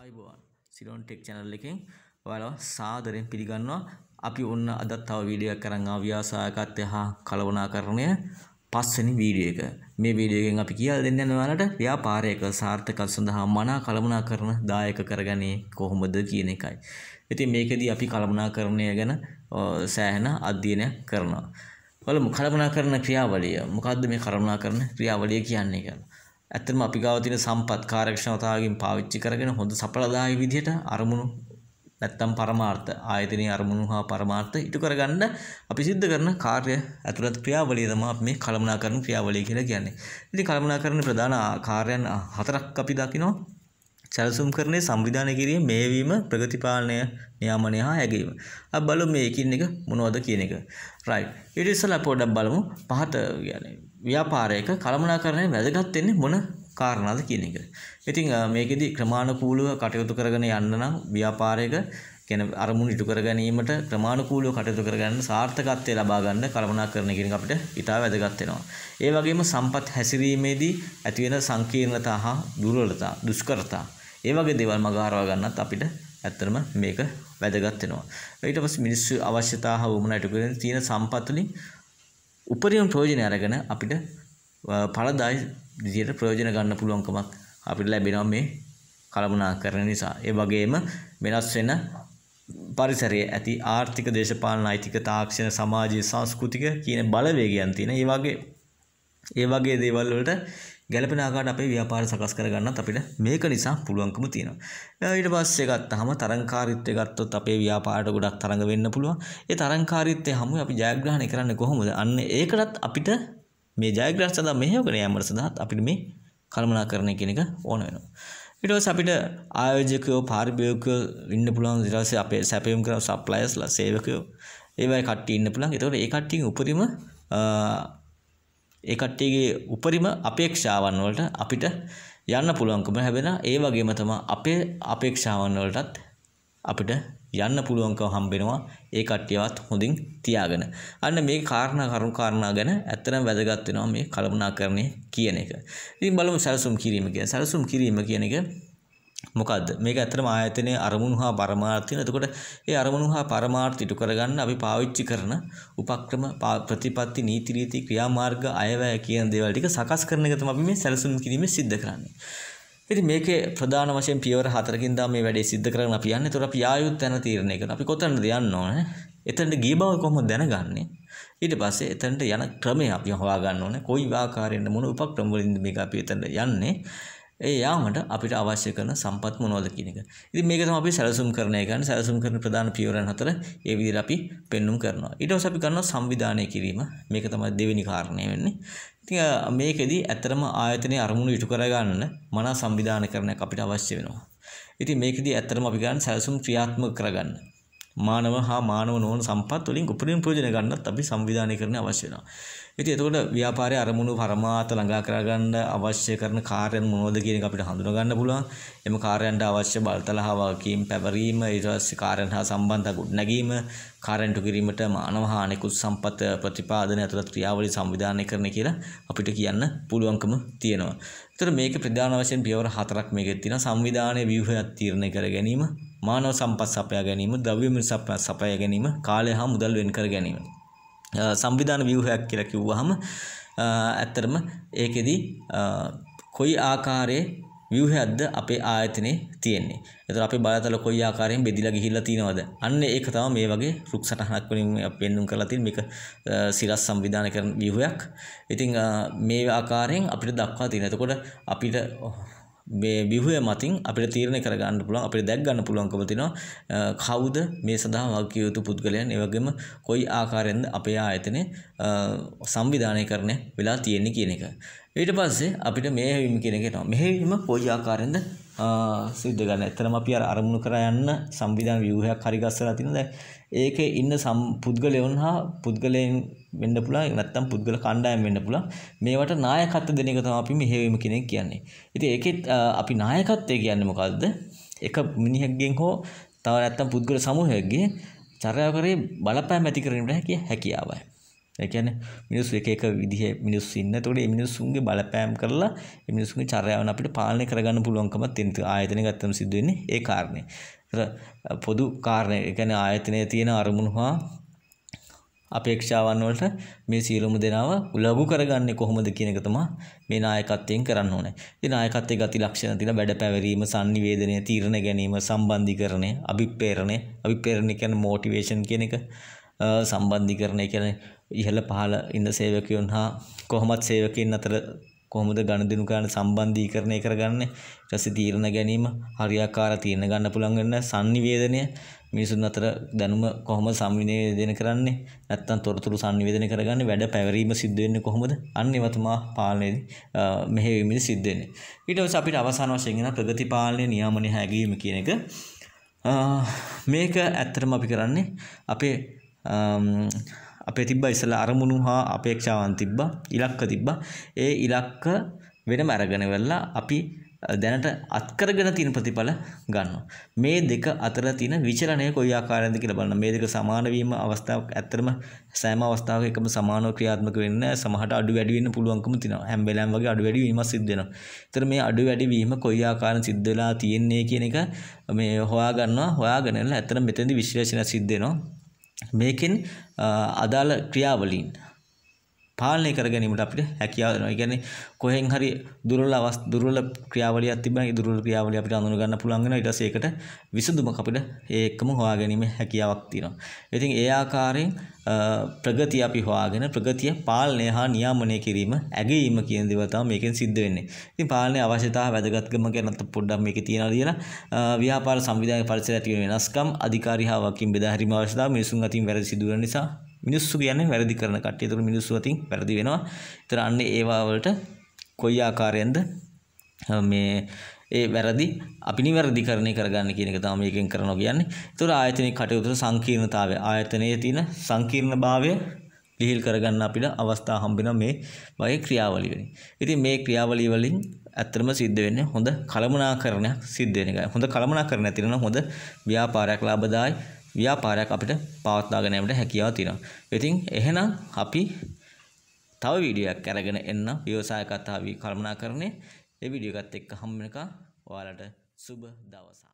අයිබෝන් Ceylon tech channel එකෙන් ඔයාලව සාදරෙන් පිළිගන්නවා අපි ඔන්න අදත් තව වීඩියෝ එකක් කරන් ආව්‍යාසායකත්වය හා කලවනාකරණය පස්වෙනි වීඩියෝ එක. මේ වීඩියෝ එකෙන් අපි කියලා දෙන්න යන ඔයාලට ව්‍යාපාරයක සාර්ථකත්ව සඳහා මනා කළමනාකරණ දායක කරගන්නේ කොහොමද කියන එකයි. ඉතින් මේකෙදී අපි කළමනාකරණය ගැන සෑහෙන අධ්‍යයනය කරනවා. බලමු කළමනාකරන ක්‍රියාවලිය. මොකද්ද මේ කළමනාකරන ක්‍රියාවලිය කියන්නේ කියලා. ඇත්තටම අපි ගාව තියෙන සම්පත් කාර්යක්ෂමතාවකින් පාවිච්චි කරගෙන හොඳ සඵලදායී විදිහට අරමුණු නැත්තම් පරමාර්ථ ආයතනයේ අරමුණු හා පරමාර්ථ ඉටු කරගන්න අපි සිද්ධ කරන කාර්ය ඇතුළත් ක්‍රියාවලිය තමයි අපි මේ කළමනාකරන ක්‍රියාවලිය කියලා කියන්නේ. ඉතින් කළමනාකරන ප්‍රධාන කාර්යයන් හතරක් අපි දකිනවා. සැලසුම් කරණය සංවිධානය කිරීම මේවීම ප්‍රගතිපාලනය නියාමනය හා හැකීම. අ බලු මේ එකින් එක මොනවද කියන එක. රයි. ඉට ඉස්සලා පොඩක් බලමු පහත කියන ව්‍යාපාරයක කළමනාකරණය වැදගත්වෙන්නේ මොන කාරණාද කියන එක. ඉතින් මේකෙදි ක්‍රමාණුකූලව කටයුතු කරගෙන යන්න නම් ව්‍යාපාරයක ගැන අරමුණ ඉටු කර ගැනීමට ක්‍රමාණුකූලව කටයුතු කරගන්න සාර්ථකත්වය ලබා ගන්න කළමනාකරණය කියන එක අපිට ඉතා වැදගත් වෙනවා. ඒ වගේම සම්පත් හැසිරීමේදී ඇතිවෙන සංකීර්ණතා හා දුර්වලතා, දුෂ්කරතා ඒ වගේ දේවල් මග හරවා ගන්නත් අපිට ඇත්තටම මේක වැදගත් වෙනවා. ඊට පස්සේ මිනිස්සු අවශ්‍යතා හා වුමනා ඉටු කරගෙන තියෙන සම්පත් වලින් උපරිම ප්‍රයෝජනය අරගෙන අපිට පළදායි විදියට ප්‍රයෝජන ගන්න පුළුවන්කමක් අපිට ලැබෙනවා මේ කළමනාකරණ නිසා. ඒ වගේම වෙනස් වෙන පරිසරයේ ඇති ආර්ථික දේශපාලන අයිතික තාක්ෂණ සමාජීය සංස්කෘතික කියන බලවේගයන් තියෙන. ඒ වගේ ඒ වගේ දේවල් වලට ගැලපෙන ආකාරයට අපේ ව්‍යාපාර සකස් කරගන්නත් අපිට මේක නිසා පුළුවන්කම තියෙනවා. ඊට පස්සේ ගත්තාම තරංකාරීත්වය ගත්තොත් අපේ ව්‍යාපාරයට ගොඩක් තරඟ වෙන්න පුළුවන්. ඒ තරංකාරීත්වය හැමෝම අපි ජයග්‍රහණය කරන්නේ කොහොමද? අන්න ඒකටත් අපිට මේ ජයග්‍රහණ සඳහා මෙහෙයවගෙන යාමට සඳහාත් අපිට මේ කල්පනාකරණය කියන එක ඕන වෙනවා. ඊට පස්සේ අපිට ආයෝජකයෝ පාරිභෝගිකයෝ ඉන්න පුළුවන් ඊට පස්සේ අපේ සැපයුම් කරන සප්ලයර්ස්ලා සේවකයෝ ඒ වගේ කට්ටිය ඉන්න පුළුවන්. ඒතකොට ඒ කට්ටියන් උපරිම ඒ කට්ටියගේ උපරිම අපේක්ෂාවන් වලට අපිට යන්න පුළුවන්කම හැබෙනවා. ඒ වගේම තමයි අපේ අපේක්ෂාවන් වලටත් අපිට යන්න පුළුවන්කම හම්බෙනවා ඒ කට්ටියවත් හොඳින් තියාගෙන. අන්න මේ කාරණා කරුණු කාරණා ගැන ඇත්තටම වැදගත් වෙනවා මේ කලමනාකරණය කියන එක. ඉතින් බලමු සැලසුම් කිරීම කියන. සැලසුම් කිරීම කියන එක මොකද්ද මේක ඇත්තටම ආයතනයේ අරමුණු හා පරමාර්ථය එතකොට ඒ අරමුණු හා පරමාර්ථ ඉටු කරගන්න අපි පාවිච්චි කරන උපක්‍රම ප්‍රතිපත්ති නීති රීති ක්‍රියාමාර්ග අයවැය කියන දේවල් ටික සකස් කරන එක තමයි අපි මේ සැලසුම් කිරීමේ සිද්ධ කරන්නේ. ඉතින් මේකේ ප්‍රධාන වශයෙන් පියවර හතරකින් තමයි මේ වැඩේ සිද්ධ කරගෙන අපි යන්නේ. එතකොට අපි ආයුත් යන තීරණය කරනවා. අපි කොතනද යන්න ඕනේ? එතනට ගිය බව කොහොමද දැනගන්නේ? ඊට පස්සේ එතනට යන ක්‍රමය අපි හොයා ගන්න ඕනේ. කොයි ආකාරයෙන්ද මොන උපක්‍රම වලින්ද මේක අපි එතනට යන්නේ? ඒ යාමට අපිට අවශ්‍ය කරන සම්පත් මොනවද කියන එක. ඉතින් මේක තමයි අපි සැලසුම් කරන එක. සැලසුම් කරන ප්‍රධාන පියවරන් හතර ඒ විදිහට අපි පෙන්눔 කරනවා. ඊට පස්සේ අපි කරනවා සංවිධානය කිරීම. මේක තමයි දෙවෙනි කාරණය වෙන්නේ. ඉතින් මේකෙදි ඇත්තටම ආයතනයේ අරමුණු ඉටු කරගන්න මනා සංවිධානය කරනක් අපිට අවශ්‍ය වෙනවා. ඉතින් මේකෙදි ඇත්තටම අපි ගන්න සැලසුම් ක්‍රියාත්මක කරගන්න. මානව හා මානව නොවන සම්පත් වලින් උපරිම ප්‍රයෝජන ගන්නත් අපි සංවිධානය කරන්න අවශ්‍ය වෙනවා. ඉතින් එතකොට ව්‍යාපාරයේ අරමුණු පරමාර්ථ ළඟා කරගන්න අවශ්‍ය කරන කාර්යයන් මොනවද කියන එක අපිට හඳුනා ගන්න පුළුවන්. එම කාර්යයන්ට අවශ්‍ය බලතල හා වගකීම් පැවරීම, ඊට පස්සේ කාර්යයන් හා සම්බන්ධ ගොඩනැගීම, කාර්යන්ට කිරීමට මානව හා අනෙකුත් සම්පත් ප්‍රතිපාදන ඇතුළත් ක්‍රියාවලි සංවිධානය කරන කියලා අපිට කියන්න පුළුවන්කම තියෙනවා. ඒතර මේක ප්‍රධාන වශයෙන් පියවර හතරක් මේකෙත් තියෙනවා. සංවිධානයේ ව්‍යුහයක් තීරණය කර ගැනීම, මානව සම්පත් සපයා ගැනීම, ද්‍රව්‍යමය සපයා ගැනීම, කාලය හා මුදල් වෙන් කර ගැනීම. සංවිධාන ව්‍යුහයක් කියලා කිව්වහම ඇත්තටම ඒකෙදි කොයි ආකාරයේ ව්‍යුහයක්ද අපේ ආයතනයේ තියෙන්නේ. එතකොට අපේ බලතල කොයි ආකාරයෙන් බෙදිලා ගිහිල්ලා තියෙනවද? අන්න ඒක තමයි මේ වගේ රුක් සටහනක් වලින් පෙන්눔 කරලා තියෙන මේක සිරස් සංවිධානය කරන ව්‍යුහයක්. ඉතින් මේ ආකාරයෙන් අපිට දක්වා තියෙනවා. එතකොට අපිට මේ ව්‍යුහය මතින් අපිට තීරණය කරගන්න පුළුවන් අපිට දැක් ගන්න පුළුවන්කම තියෙනවා කවුද මේ සඳහා වගකිය යුතු පුද්ගලයන් ඒ වගේම කොයි ආකාරයෙන්ද අපේ ආයතනේ සංවිධානයකරණය වෙලා තියෙන්නේ කියන එක. ඊට පස්සේ අපිට මෙහෙයවීම කියන එක එනවා. මෙහෙයවීම කොයි ආකාරයෙන්ද සිද්ධ කරන. එතරම් අපි අර අරමුණු කරා යන්න සංවිධාන ව්‍යුහයක් හරි ගස්සලා තිනවා. දැන් ඒකේ ඉන්න පුද්ගලයන් හා පුද්ගලයන් වෙන්න පුළුවන් නැත්නම් පුද්ගල කණ්ඩායම් වෙන්න පුළුවන්. මේවට නායකත්ව දෙන එක තමයි අපි මෙහෙවීම කෙනෙක් කියන්නේ. ඉතින් ඒකෙත් අපි නායකත්වය කියන්නේ මොකද්ද? එක මිනිහෙක්ගෙන් හෝ තව නැත්නම් පුද්ගල සමූහයකගේ චර්යාව කරේ බලපෑම් ඇති කරගන්නට හැකියාවයි. එකන මිනිස් එක එක විදිහ මිනිස් ඉන්න තොට මිනිස්සුන්ගේ බලපෑම් කරලා මිනිසුන් චරයාවන අපිට පාලනය කරගන්න පුළුවන්කම තින්ත ආයතන ගත්තම සිදුවන්නේ ඒ කාරණය පොදු කාරණය එකන ආයතනය තියෙන අරමුණ හා අපේක්ෂාවන් වලට මේ සියලුම දෙනාව උලගු කරගන්නේ කොහොමද කියන එක තමයි මේ නායකත්වයෙන් කරන්න ඕනේ. ඉතින් නායකත්වයේ ගති ලක්ෂණ තියෙන බඩ පැවරීම, sannivedanaya, තීරණ ගැනීම, සම්බන්ධීකරණය, අභිප්‍රේරණය, අභිප්‍රේරණය කියන්නේ motivation කියන එක, සම්බන්ධීකරණය කියන්නේ ඉහළ පහළ ඉන්න සේවකයොන් හා කොහොමත් සේවකයන් අතර කොහොමද ගණදිනු කරන සම්බන්ධීකරණය කරගන්නේ ඊට පස්සේ තීරණ ගැනීම හරියාකාර තීරණ ගන්න පුළුවන් වෙන sannivedanaya මිනිසුන් අතර දැනුම කොහොමද සංවිධානය කරන්නේ නැත්නම් තොරතුරු සංවිධානය කරගන්නේ වැඩ පැවරීම සිද්ධ වෙන්නේ කොහොමද අන්න ඒවා තමයි පාලනයේදී මෙහෙයවීමෙන් සිද්ධ වෙන්නේ ඊට පස්සේ අපිට අවසාන වශයෙන් එන ප්‍රගති පාලනය නියාමනය හැගීම කියන එක මේක ඇත්තටම අපි කරන්නේ අපේ අපේ තිබ්බ ඉස්සලා අරමුණු හා අපේක්ෂාවන් තිබ්බා ඉලක්ක තිබ්බා ඒ ඉලක්ක වෙනම අරගෙන වෙලා අපි දැනට අත්කරගෙන තියෙන ප්‍රතිඵල ගන්නවා. මේ දෙක අතර තියෙන විචලනය කොයි ආකාරයෙන්ද කියලා බලන්න. මේ දෙක සමාන වීම අවස්ථාවක් ඇත්තටම සෑම අවස්ථාවක එකම සමානව ක්‍රියාත්මක වෙන්නේ සමහරට අඩු වැඩි වෙන්න පුළුවන්කම තියෙනවා. හැම වෙලාවෙම වගේ අඩු වැඩි වීමක් සිද්ධ වෙනවා. ඒතර මේ අඩු වැඩි වීම කොයි ආකාරයෙන් සිද්ධ වෙලා තියෙන්නේ කියන එක මේ හොයා ගන්නවා. හොයාගෙනලා ඇත්තටම මෙතෙන්දි විශ්ලේෂණයක් සිද්ධ වෙනවා. මේකෙන් අදාළ ක්‍රියාවලින් පාලනය කර ගැනීමට අපිට හැකියාව දෙනවා. ඒ කියන්නේ කොහෙන් හරි දුර්වල අවස් දුර්වල ක්‍රියාවලියක් තිබ්බම ඒ දුර්වල ක්‍රියාවලිය අපිට අඳුන ගන්න පුළුවන් වෙනවා. ඊට පස්සේ ඒකට විසඳුමක් අපිට ඒ එකම හොයාගැනීමේ හැකියාවක් තියෙනවා. ඉතින් ඒ ආකාරයෙන් ප්‍රගතිය අපි හොයාගෙන ප්‍රගතිය පාලනය හා නියාමනය කිරීම ඇගීම කියන දේවල් තමයි මේකෙන් සිද්ධ වෙන්නේ. ඉතින් පාලනයේ අවශ්‍යතාව වැදගත්කම ගැනත් පොඩ්ඩක් මේකේ තියනවා කියලා ව්‍යාපාර සංවිධානයේ පරිසරය ඇති වෙන වෙනස්කම් අධිකාරී හා වකින් බෙදා හැරීම අවශ්‍යතාව මිනිසුන් අතින් වැරදි සිදුවන නිසා මිනිස්සු කියන්නේ වැරදි කරන කට්ටිය. ඒතර මිනිස්සු අතින් වැරදි වෙනවා. ඒතර අන්න ඒවා වලට කොයි ආකාරයෙන්ද මේ ඒ වැරදි අපි නිවැරදි කරණය කරගන්න කියන එක තමයි මේකෙන් කරනවා කියන්නේ. ඒතර ආයතනයේ කටයුතු සංකීර්ණතාවය ආයතනයේ තියෙන සංකීර්ණභාවය ලිහිල් කරගන්න අපිට අවස්ථා හම්බෙන මේ වගේ ක්‍රියාවලිය වලින්. ඉතින් මේ ක්‍රියාවලිය වලින් ඇත්තටම සිද්ධ වෙන්නේ හොඳ කළමනාකරණයක් සිද්ධ වෙන එකයි. හොඳ කළමනාකරණයක් තියෙනවා හොඳ ව්‍යාපාරයක් ලාභදායි ව්‍යාපාරයක් අපිට පවත්වා ගැනීමට හැකියාව තියෙනවා. ඉතින් එහෙනම් අපි තව වීඩියෝයක් අරගෙන එන්න ව්‍යවසාය කතා කල්පනාකරණය ඒ වීඩියෝ එකත් එක්ක හම් වෙනකන් ඔයාලට සුබ දවසක්.